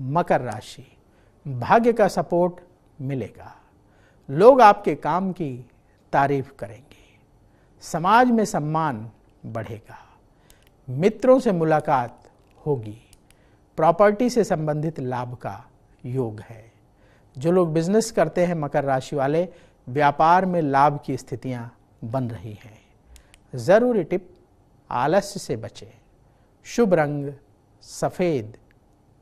मकर राशि भाग्य का सपोर्ट मिलेगा लोग आपके काम की तारीफ करेंगे समाज में सम्मान बढ़ेगा मित्रों से मुलाकात होगी प्रॉपर्टी से संबंधित लाभ का योग है जो लोग बिजनेस करते हैं मकर राशि वाले व्यापार में लाभ की स्थितियां बन रही हैं ज़रूरी टिप आलस्य से बचें शुभ रंग सफ़ेद